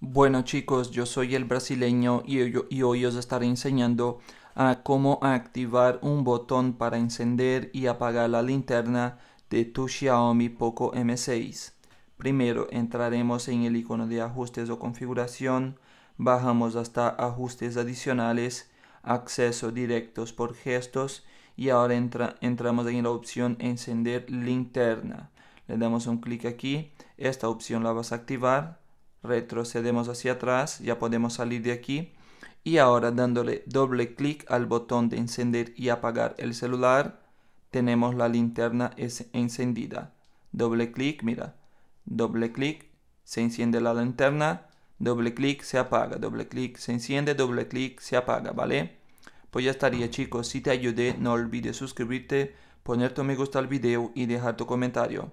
Bueno chicos, yo soy el brasileño y, hoy os estaré enseñando a cómo activar un botón para encender y apagar la linterna de tu Xiaomi Poco M6. Primero entraremos en el icono de ajustes o configuración, bajamos hasta ajustes adicionales, acceso directos por gestos y ahora entramos en la opción encender linterna. Le damos un clic aquí, esta opción la vas a activar retrocedemos hacia atrás, ya podemos salir de aquí. Y ahora dándole doble clic al botón de encender y apagar el celular, tenemos la linterna encendida. Doble clic, mira, doble clic, se enciende la linterna, doble clic, se apaga, doble clic, se enciende, doble clic, se apaga, ¿vale? Pues ya estaría chicos, si te ayudé no olvides suscribirte, poner tu me gusta al video y dejar tu comentario.